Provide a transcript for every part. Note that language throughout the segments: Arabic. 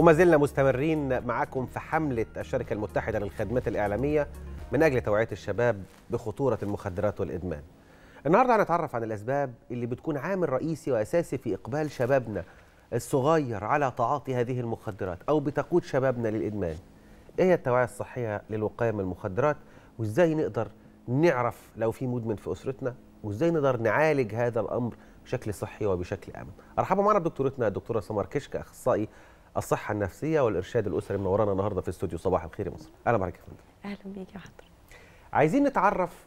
وما زلنا مستمرين معكم في حملة الشركة المتحدة للخدمات الإعلامية من أجل توعية الشباب بخطورة المخدرات والإدمان النهاردة هنتعرف عن الأسباب اللي بتكون عامل رئيسي وأساسي في إقبال شبابنا الصغير على تعاطي هذه المخدرات أو بتقود شبابنا للإدمان إيه هي التوعية الصحية للوقاية من المخدرات وإزاي نقدر نعرف لو في مدمن في أسرتنا وإزاي نقدر نعالج هذا الأمر بشكل صحي وبشكل امن. ارحبوا معنا بدكتورتنا الدكتوره سمر كشك اخصائي الصحه النفسيه والارشاد الاسري منورانا النهارده في استوديو صباح الخير يا مصر اهلا بك يا فندم اهلا بيك يا حضرتك عايزين نتعرف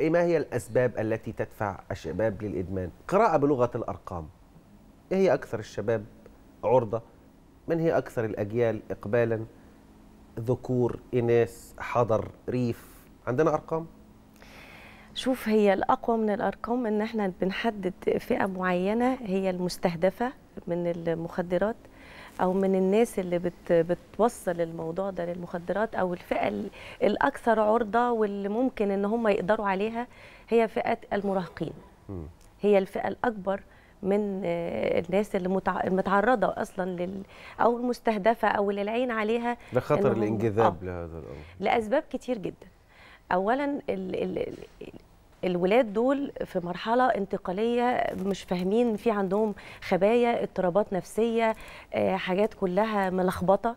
ايه ما هي الاسباب التي تدفع الشباب للادمان قراءه بلغه الارقام ايه هي اكثر الشباب عرضه من هي اكثر الاجيال اقبالا ذكور اناث حضر ريف عندنا ارقام شوف هي الاقوى من الارقام ان احنا بنحدد فئه معينه هي المستهدفه من المخدرات او من الناس اللي بت بتوصل الموضوع ده للمخدرات او الفئه الاكثر عرضه واللي ممكن ان هم يقدروا عليها هي فئه المراهقين هي الفئه الاكبر من آه، الناس اللي متعرضه اصلا لل او المستهدفه او اللي العين عليها لخطر الانجذاب آه. لهذا الامر لاسباب كتير جدا اولا ال ال الولاد دول في مرحله انتقاليه مش فاهمين في عندهم خبايا اضطرابات نفسيه آه، حاجات كلها ملخبطه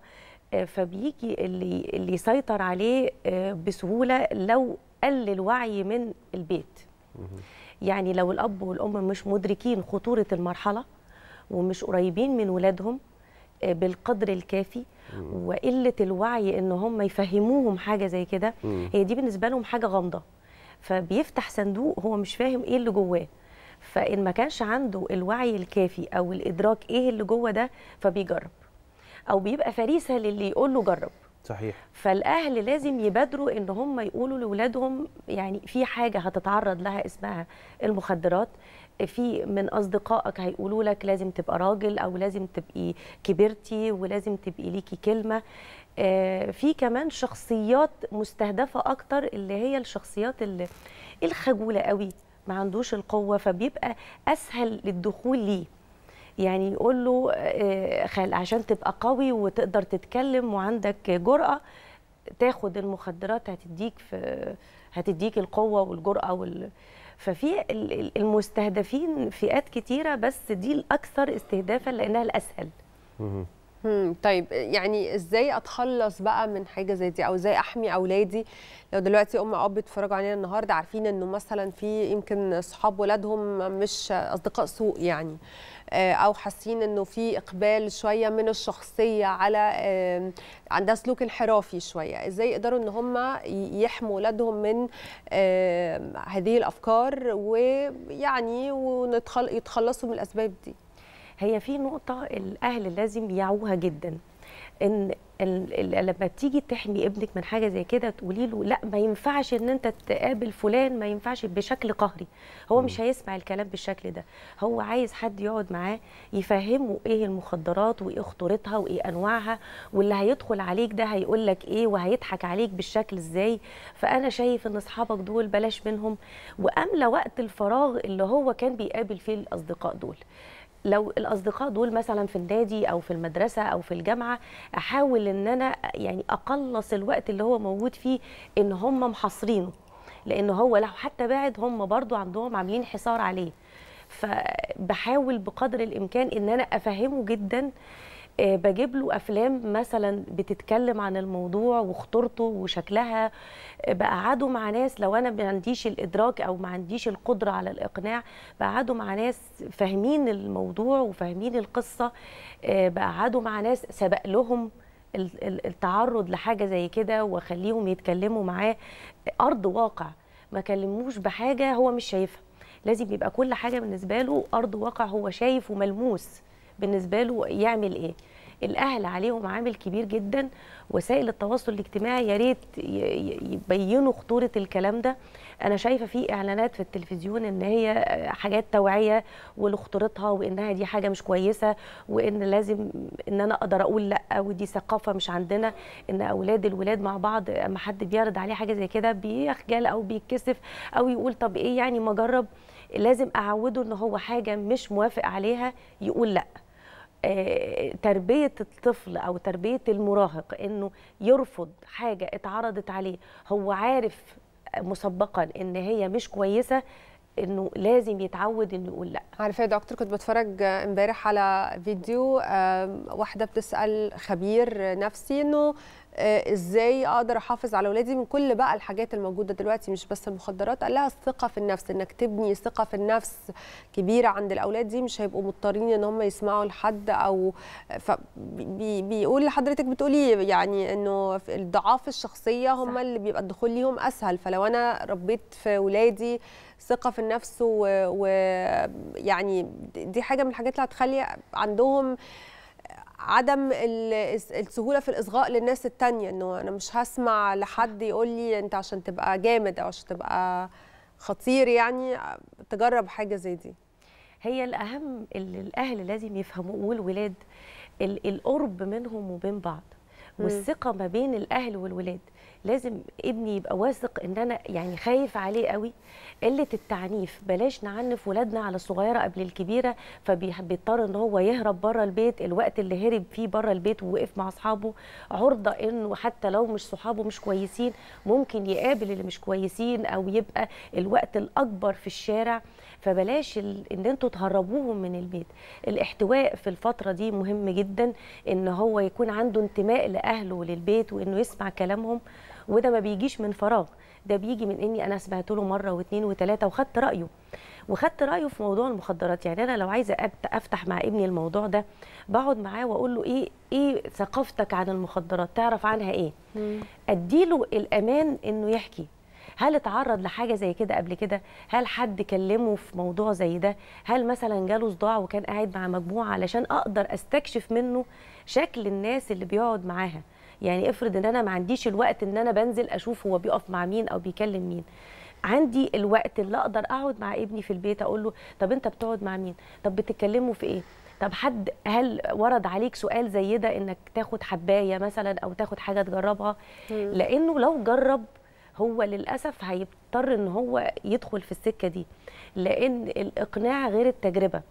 آه، فبيجي اللي اللي يسيطر عليه آه، بسهوله لو قل الوعي من البيت يعني لو الاب والام مش مدركين خطوره المرحله ومش قريبين من ولادهم بالقدر الكافي وقله الوعي ان هم يفهموهم حاجه زي كده هي دي بالنسبه لهم حاجه غامضه فبيفتح صندوق هو مش فاهم ايه اللي جواه فان ما كانش عنده الوعي الكافي او الادراك ايه اللي جوه ده فبيجرب او بيبقى فريسه للي يقول له جرب صحيح فالاهل لازم يبادروا ان هم يقولوا لاولادهم يعني في حاجه هتتعرض لها اسمها المخدرات في من اصدقائك هيقولوا لك لازم تبقى راجل او لازم تبقي كبرتي ولازم تبقي ليكي كلمه آه، في كمان شخصيات مستهدفه اكتر اللي هي الشخصيات اللي الخجوله قوي ما عندوش القوه فبيبقى اسهل للدخول ليه يعني يقول له آه، آه، عشان تبقى قوي وتقدر تتكلم وعندك جرأة تاخد المخدرات هتديك في هتديك القوة والجرأة وال ففي المستهدفين فئات كتيره بس دي الاكثر استهدافا لانها الاسهل طيب يعني ازاي اتخلص بقى من حاجه زي دي او ازاي احمي اولادي لو دلوقتي ام اب بيتفرجوا علينا النهارده عارفين انه مثلا في يمكن اصحاب ولادهم مش اصدقاء سوء يعني آه، او حاسين انه في اقبال شويه من الشخصيه على آه، عندها سلوك انحرافي شويه ازاي يقدروا ان هم يحموا ولادهم من آه، هذه الافكار ويعني ويتخلصوا من الاسباب دي هي في نقطه الاهل لازم يعوها جدا ان لما تيجي تحمي ابنك من حاجه زي كده تقولي له لا ما ينفعش ان انت تقابل فلان ما ينفعش بشكل قهري هو مش هيسمع الكلام بالشكل ده هو عايز حد يقعد معاه يفهمه ايه المخدرات وايه خطورتها وايه انواعها واللي هيدخل عليك ده هيقول لك ايه وهيضحك عليك بالشكل ازاي فانا شايف ان اصحابك دول بلاش منهم واملى وقت الفراغ اللي هو كان بيقابل فيه الاصدقاء دول لو الاصدقاء دول مثلا في النادي او في المدرسه او في الجامعه احاول ان انا يعني اقلص الوقت اللي هو موجود فيه ان هم محاصرينه لان هو لو حتى بعد هم برضو عندهم عاملين حصار عليه فبحاول بقدر الامكان ان انا افهمه جدا آه، بجيب له افلام مثلا بتتكلم عن الموضوع وخطورته وشكلها آه، بقعده مع ناس لو انا ما عنديش الادراك او ما عنديش القدره على الاقناع بقعده مع ناس فاهمين الموضوع وفاهمين القصه آه، بقعده مع ناس سبق لهم التعرض لحاجه زي كده واخليهم يتكلموا معاه ارض واقع ما كلموش بحاجه هو مش شايفها لازم يبقى كل حاجه بالنسبه له ارض واقع هو شايف وملموس بالنسبه له يعمل ايه الاهل عليهم عامل كبير جدا وسائل التواصل الاجتماعي يا ريت يبينوا خطوره الكلام ده انا شايفه في اعلانات في التلفزيون ان هي حاجات توعيه ولخطورتها وانها دي حاجه مش كويسه وان لازم ان انا اقدر اقول لا ودي ثقافه مش عندنا ان اولاد الولاد مع بعض اما حد بيعرض عليه حاجه زي كده بيخجل او بيتكسف او يقول طب ايه يعني ما اجرب لازم اعوده ان هو حاجه مش موافق عليها يقول لا آه، تربيه الطفل او تربيه المراهق انه يرفض حاجه اتعرضت عليه هو عارف مسبقا ان هي مش كويسه انه لازم يتعود انه يقول لا عارفه يا دكتور كنت بتفرج امبارح على فيديو واحده بتسال خبير نفسي انه آه، ازاي اقدر احافظ على ولادي من كل بقى الحاجات الموجوده دلوقتي مش بس المخدرات قال لها الثقه في النفس انك تبني ثقه في النفس كبيره عند الاولاد دي مش هيبقوا مضطرين ان هم يسمعوا لحد او بيقول لحضرتك بتقولي يعني انه الضعاف الشخصيه هم اللي بيبقى الدخول ليهم اسهل فلو انا ربيت في ولادي ثقه في النفس ويعني و... يعني دي حاجه من الحاجات اللي هتخلي عندهم عدم السهوله في الاصغاء للناس التانية انه انا مش هسمع لحد يقول لي انت عشان تبقى جامد او عشان تبقى خطير يعني تجرب حاجه زي دي هي الاهم اللي الاهل لازم يفهموه والولاد القرب منهم وبين بعض والثقه ما بين الاهل والولاد لازم ابني يبقى واثق ان انا يعني خايف عليه قوي قله التعنيف بلاش نعنف ولادنا على الصغيره قبل الكبيره فبيضطر ان هو يهرب بره البيت الوقت اللي هرب فيه بره البيت ووقف مع اصحابه عرضه انه حتى لو مش صحابه مش كويسين ممكن يقابل اللي مش كويسين او يبقى الوقت الاكبر في الشارع فبلاش ان انتوا تهربوهم من البيت الاحتواء في الفتره دي مهم جدا ان هو يكون عنده انتماء لاهله وللبيت وانه يسمع كلامهم وده ما بيجيش من فراغ ده بيجي من اني انا سمعت له مره واثنين وثلاثه وخدت رايه وخدت رايه في موضوع المخدرات يعني انا لو عايزه افتح مع ابني الموضوع ده بقعد معاه واقول له ايه ايه ثقافتك عن المخدرات تعرف عنها ايه اديله الامان انه يحكي هل اتعرض لحاجه زي كده قبل كده هل حد كلمه في موضوع زي ده هل مثلا جاله صداع وكان قاعد مع مجموعه علشان اقدر استكشف منه شكل الناس اللي بيقعد معاها يعني افرض ان انا ما عنديش الوقت ان انا بنزل اشوف هو بيقف مع مين او بيكلم مين عندي الوقت اللي اقدر اقعد مع ابني في البيت اقول له طب انت بتقعد مع مين طب بتتكلموا في ايه طب حد هل ورد عليك سؤال زي ده انك تاخد حبايه مثلا او تاخد حاجه تجربها لانه لو جرب هو للاسف هيضطر ان هو يدخل في السكه دي لان الاقناع غير التجربه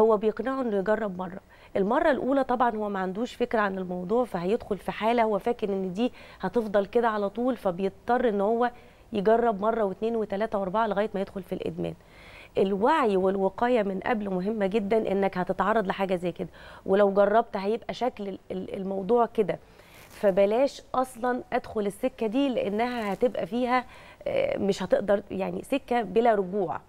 هو بيقنعه انه يجرب مره المره الاولى طبعا هو ما عندوش فكره عن الموضوع فهيدخل في حاله هو فاكر ان دي هتفضل كده على طول فبيضطر ان هو يجرب مره واثنين وثلاثه واربعه لغايه ما يدخل في الادمان الوعي والوقايه من قبل مهمه جدا انك هتتعرض لحاجه زي كده ولو جربت هيبقى شكل الموضوع كده فبلاش اصلا ادخل السكه دي لانها هتبقى فيها آه، مش هتقدر يعني سكه بلا رجوع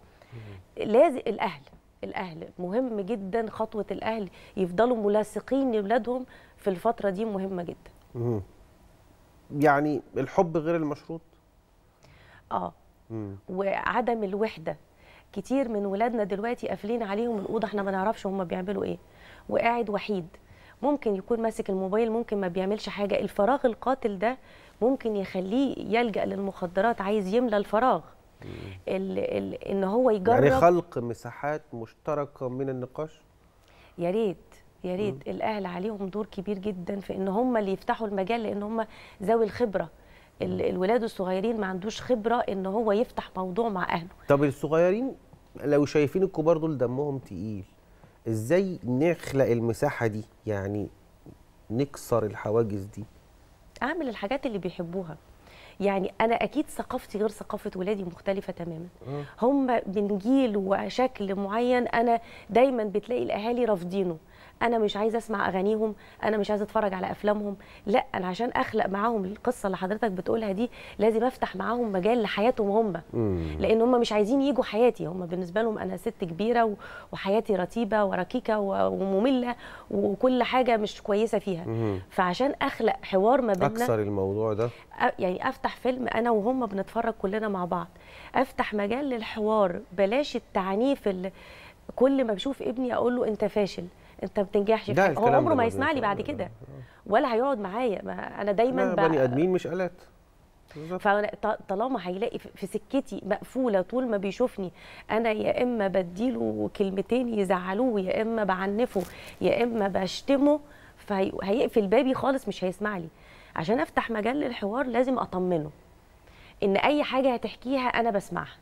لازم الاهل الاهل مهم جدا خطوه الاهل يفضلوا ملاصقين لاولادهم في الفتره دي مهمه جدا مم. يعني الحب غير المشروط اه مم. وعدم الوحده كتير من ولادنا دلوقتي قافلين عليهم الاوضه احنا ما نعرفش هم بيعملوا ايه وقاعد وحيد ممكن يكون ماسك الموبايل ممكن ما بيعملش حاجه الفراغ القاتل ده ممكن يخليه يلجا للمخدرات عايز يملى الفراغ ال ال ان هو يعني يجرب يعني خلق مساحات مشتركه من النقاش يا ريت يا ريت الاهل عليهم دور كبير جدا في ان هم اللي يفتحوا المجال لان هم ذوي الخبره الولاد الصغيرين ما عندوش خبره ان هو يفتح موضوع مع اهله طب الصغيرين لو شايفين الكبار دول دمهم تقيل ازاي نخلق المساحه دي يعني نكسر الحواجز دي اعمل الحاجات اللي بيحبوها يعني انا اكيد ثقافتي غير ثقافه ولادي مختلفه تماما هم من جيل وشكل معين انا دايما بتلاقي الاهالي رافضينه انا مش عايزه اسمع اغانيهم انا مش عايزه اتفرج على افلامهم لا انا عشان اخلق معاهم القصه اللي حضرتك بتقولها دي لازم افتح معاهم مجال لحياتهم هم لان هم مش عايزين يجوا حياتي هم بالنسبه لهم انا ست كبيره وحياتي رتيبه وركيكه وممله وكل حاجه مش كويسه فيها فعشان اخلق حوار ما بيننا اكثر الموضوع ده يعني افتح فيلم انا وهم بنتفرج كلنا مع بعض افتح مجال للحوار بلاش التعنيف اللي كل ما بشوف ابني اقول له انت فاشل انت ما بتنجحش هو عمره ما يسمع لي بعد كده ولا هيقعد معايا انا دايما بقى بني ادمين مش الات فطالما هيلاقي في سكتي مقفوله طول ما بيشوفني انا يا اما بديله كلمتين يزعلوه يا اما بعنفه يا اما بشتمه فهيقفل بابي خالص مش هيسمع لي عشان افتح مجال للحوار لازم اطمنه ان اي حاجه هتحكيها انا بسمعها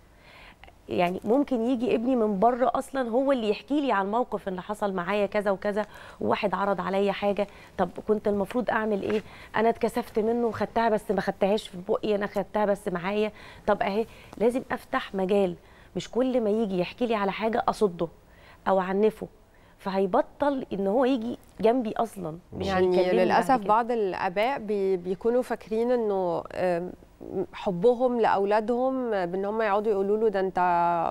يعني ممكن يجي ابني من بره اصلا هو اللي يحكي لي عن موقف اللي حصل معايا كذا وكذا وواحد عرض عليا حاجه طب كنت المفروض اعمل ايه انا اتكسفت منه وخدتها بس ما خدتهاش في بقي انا خدتها بس معايا طب اهي لازم افتح مجال مش كل ما يجي يحكي لي على حاجه اصده او عنفه فهيبطل ان هو يجي جنبي اصلا مش يعني للاسف بعض الاباء بيكونوا فاكرين انه حبهم لاولادهم بان هم يقعدوا يقولوا له ده انت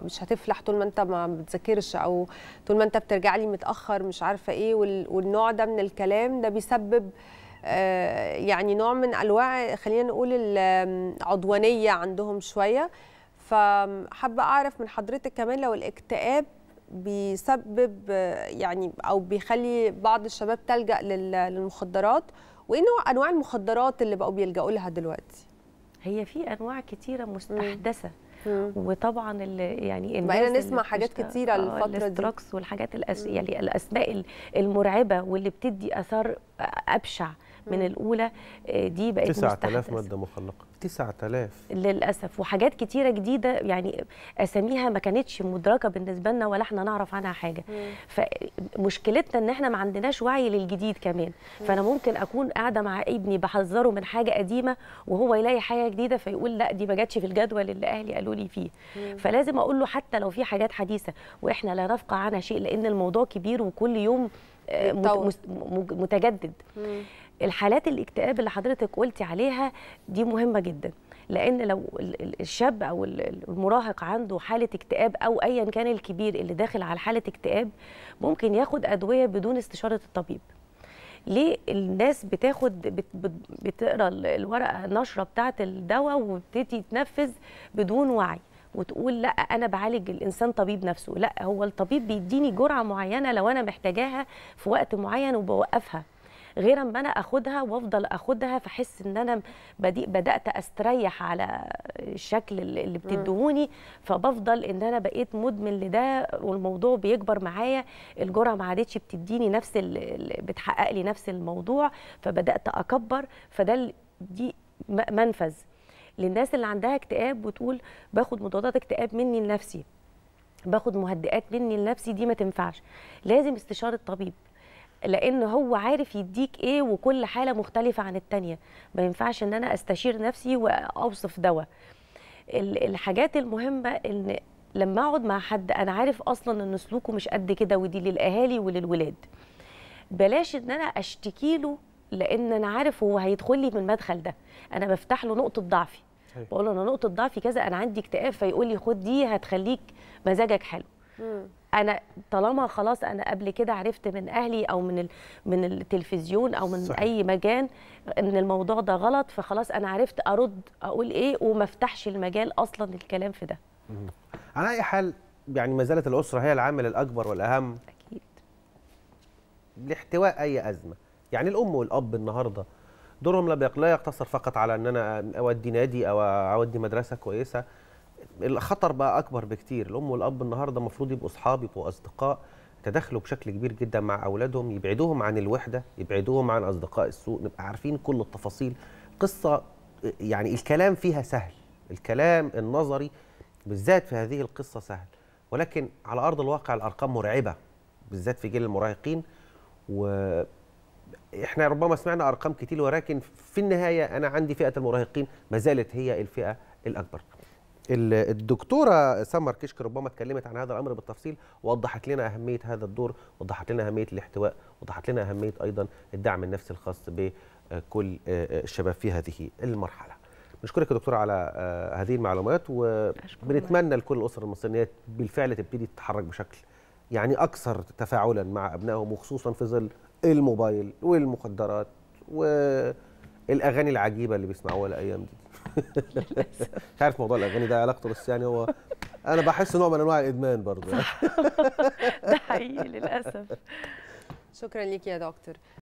مش هتفلح طول ما انت ما بتذاكرش او طول ما انت بترجع لي متاخر مش عارفه ايه والنوع ده من الكلام ده بيسبب آه، يعني نوع من انواع خلينا نقول العدوانيه عندهم شويه فحابه اعرف من حضرتك كمان لو الاكتئاب بيسبب يعني او بيخلي بعض الشباب تلجا للمخدرات وايه نوع انواع المخدرات اللي بقوا بيلجأوا لها دلوقتي هي في انواع كتيره مستحدثه وطبعا وطبعا يعني بقينا نسمع حاجات كتيره آه، الفتره دي والحاجات الأس... يعني الاسماء المرعبه واللي بتدي اثار ابشع من الاولى آه، دي بقت 9000 ماده مخلقه 9000 للاسف وحاجات كتيره جديده يعني اساميها ما كانتش مدركه بالنسبه لنا ولا احنا نعرف عنها حاجه مم. فمشكلتنا ان احنا ما عندناش وعي للجديد كمان مم. فانا ممكن اكون قاعده مع ابني بحذره من حاجه قديمه وهو يلاقي حاجه جديده فيقول لا دي ما جاتش في الجدول اللي اهلي قالوا لي فيه مم. فلازم اقول له حتى لو في حاجات حديثه واحنا لا نفقع عنها شيء لان الموضوع كبير وكل يوم آه، متجدد مم. الحالات الاكتئاب اللي حضرتك قلتي عليها دي مهمه جدا لان لو الشاب او المراهق عنده حاله اكتئاب او ايا كان الكبير اللي داخل على حاله اكتئاب ممكن ياخد ادويه بدون استشاره الطبيب ليه الناس بتاخد بتقرا الورقه النشره بتاعه الدواء وبتبتدي تنفذ بدون وعي وتقول لا انا بعالج الانسان طبيب نفسه لا هو الطبيب بيديني جرعه معينه لو انا محتاجاها في وقت معين وبوقفها غير اما انا اخدها وافضل اخدها فاحس ان انا بدات استريح على الشكل اللي بتدهوني فبفضل ان انا بقيت مدمن لده والموضوع بيكبر معايا الجرعه ما عادتش بتديني نفس بتحقق لي نفس الموضوع فبدات اكبر فده دي منفذ للناس اللي عندها اكتئاب وتقول باخد مضادات اكتئاب مني لنفسي باخد مهدئات مني لنفسي دي ما تنفعش لازم استشاره طبيب لان هو عارف يديك ايه وكل حاله مختلفه عن الثانيه ما ينفعش ان انا استشير نفسي واوصف دواء الحاجات المهمه ان لما اقعد مع حد انا عارف اصلا ان سلوكه مش قد كده ودي للاهالي وللولاد بلاش ان انا اشتكي له لان انا عارف هو هيدخل لي من المدخل ده انا بفتح له نقطه ضعفي أيوة. بقول له انا نقطه ضعفي كذا انا عندي اكتئاب فيقول لي خد دي هتخليك مزاجك حلو انا طالما خلاص انا قبل كده عرفت من اهلي او من من التلفزيون او من صحيح. اي مكان ان الموضوع ده غلط فخلاص انا عرفت ارد اقول ايه وما افتحش المجال اصلا للكلام في ده على اي حال يعني ما زالت الاسره هي العامل الاكبر والاهم اكيد لاحتواء اي ازمه يعني الام والاب النهارده دورهم لا يقتصر فقط على ان انا اودي نادي او اودي مدرسه كويسه الخطر بقى اكبر بكتير الام والاب النهارده المفروض يبقوا اصحاب يبقوا اصدقاء تدخلوا بشكل كبير جدا مع اولادهم يبعدوهم عن الوحده يبعدوهم عن اصدقاء السوء نبقى عارفين كل التفاصيل قصه يعني الكلام فيها سهل الكلام النظري بالذات في هذه القصه سهل ولكن على ارض الواقع الارقام مرعبه بالذات في جيل المراهقين و احنا ربما سمعنا ارقام كتير ولكن في النهايه انا عندي فئه المراهقين ما زالت هي الفئه الاكبر الدكتوره سمر كشك ربما اتكلمت عن هذا الامر بالتفصيل ووضحت لنا اهميه هذا الدور وضحت لنا اهميه الاحتواء وضحت لنا اهميه ايضا الدعم النفسي الخاص بكل آه، آه، الشباب في هذه المرحله نشكرك يا دكتوره على آه، هذه المعلومات وبنتمنى لكل الاسر المصريه بالفعل تبتدي تتحرك بشكل يعني اكثر تفاعلا مع ابنائهم وخصوصا في ظل الموبايل والمخدرات والاغاني العجيبه اللي بيسمعوها الايام دي مش عارف موضوع الاغاني ده علاقته بس يعني هو انا بحس نوع من انواع الادمان برضه يعني. ده حقيقي للاسف شكرا لك يا دكتور